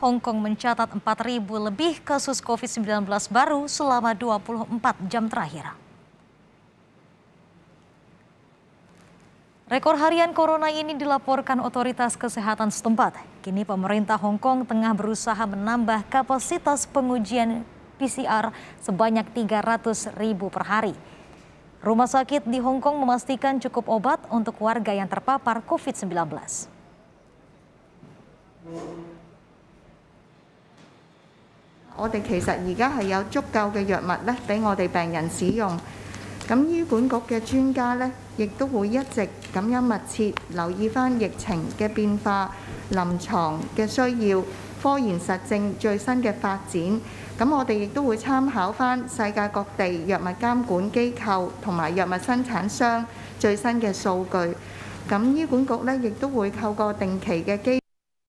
Hong Kong mencatat 4.000 lebih kasus COVID-19 baru selama 24 jam terakhir. Rekor harian corona ini dilaporkan otoritas kesehatan setempat. Kini pemerintah Hong Kong tengah berusaha menambah kapasitas pengujian PCR sebanyak 300 ribu per hari. Rumah sakit di Hong Kong memastikan cukup obat untuk warga yang terpapar COVID-19. 我哋其實而家係有足夠嘅藥物咧，俾我哋病人使用。咁醫管局嘅專家咧，亦都會一直咁樣密切留意翻疫情嘅變化、臨床嘅需要、科研實證最新嘅發展。咁我哋亦都會參考翻世界各地藥物監管機構同埋藥物生產商最新嘅數據。咁醫管局咧，亦都會透過定期嘅機